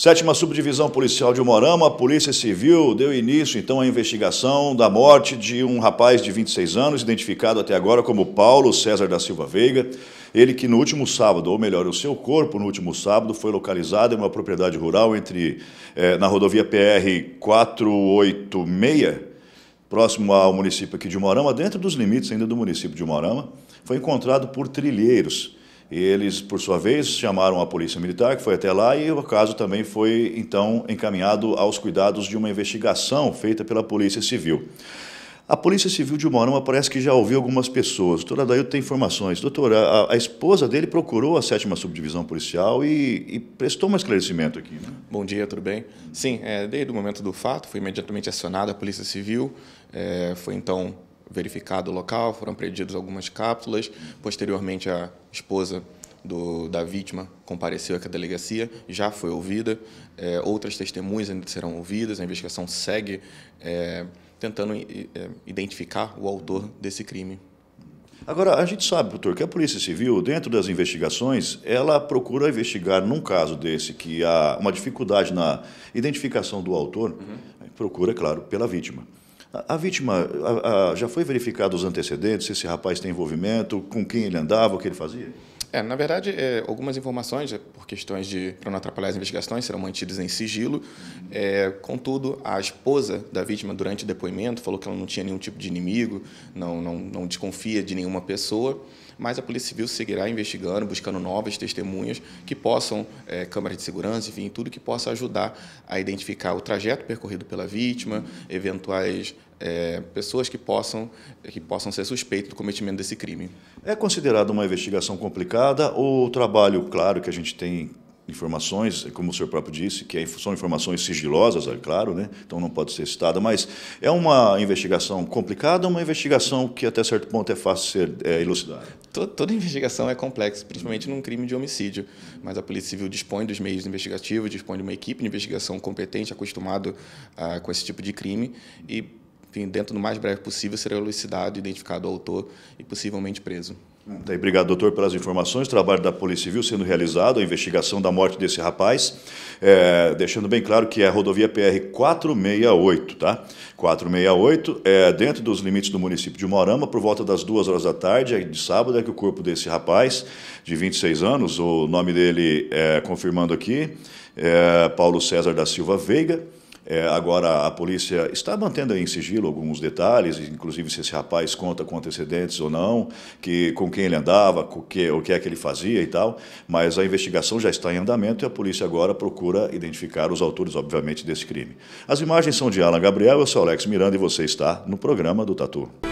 Sétima Subdivisão Policial de Morama, a Polícia Civil deu início então à investigação da morte de um rapaz de 26 anos, identificado até agora como Paulo César da Silva Veiga. Ele que no último sábado, ou melhor, o seu corpo no último sábado, foi localizado em uma propriedade rural entre eh, na rodovia PR 486, próximo ao município aqui de Morama, dentro dos limites ainda do município de Morama, foi encontrado por trilheiros eles, por sua vez, chamaram a polícia militar, que foi até lá, e o caso também foi, então, encaminhado aos cuidados de uma investigação feita pela Polícia Civil. A Polícia Civil de Umarama parece que já ouviu algumas pessoas. Doutora Adailto tem informações. Doutor, a, a, esposa dele procurou a sétima subdivisão policial e, e prestou um esclarecimento aqui. Né? Bom dia, tudo bem? Sim, é, desde o momento do fato, foi imediatamente acionada a Polícia Civil. É, foi então verificado o local, foram apreendidas algumas cápsulas. Posteriormente, a esposa do, da vítima compareceu aqui à delegacia, já foi ouvida. É, outras testemunhas ainda serão ouvidas. A investigação segue é, tentando é, identificar o autor desse crime. Agora, a gente sabe, doutor, que a Polícia Civil, dentro das investigações, ela procura investigar, num caso desse, que há uma dificuldade na identificação do autor, uhum. procura, claro, pela vítima. A, vítima, a, a, já foi verificado os antecedentes, se esse rapaz tem envolvimento, com quem ele andava, o que ele fazia? É, na verdade, é, algumas informações, é, por questões de para não atrapalhar as investigações, serão mantidas em sigilo. É, contudo, a esposa da vítima, durante o depoimento, falou que ela não tinha nenhum tipo de inimigo, não, não, não desconfia de nenhuma pessoa mas a Polícia Civil seguirá investigando, buscando novas testemunhas que possam, é, câmeras de segurança, enfim, tudo que possa ajudar a identificar o trajeto percorrido pela vítima, eventuais é, pessoas que possam, que possam ser suspeitas do cometimento desse crime. É considerada uma investigação complicada ou o trabalho, claro, que a gente tem informações, como o senhor próprio disse, que é, são informações sigilosas, é claro, né? então não pode ser citada, mas é uma investigação complicada, uma investigação que até certo ponto é fácil de ser é, elucidada? Toda, toda investigação é complexa, principalmente num crime de homicídio, mas a Polícia Civil dispõe dos meios investigativos, dispõe de uma equipe de investigação competente, acostumado ah, com esse tipo de crime, e enfim, dentro do mais breve possível, será elucidado, identificado o autor e possivelmente preso. Daí, tá obrigado, doutor, pelas informações. O trabalho da Polícia Civil sendo realizado, a investigação da morte desse rapaz, é, deixando bem claro que é a rodovia PR 468, tá? 468, é, dentro dos limites do município de Morama, por volta das duas horas da tarde, de sábado, é que o corpo desse rapaz, de 26 anos, o nome dele, é, confirmando aqui, é Paulo César da Silva Veiga, é, agora, a polícia está mantendo em sigilo alguns detalhes, inclusive se esse rapaz conta com antecedentes ou não, que, com quem ele andava, com que, o que é que ele fazia e tal, mas a investigação já está em andamento e a polícia agora procura identificar os autores, obviamente, desse crime. As imagens são de Alan Gabriel, eu sou Alex Miranda e você está no programa do Tatu.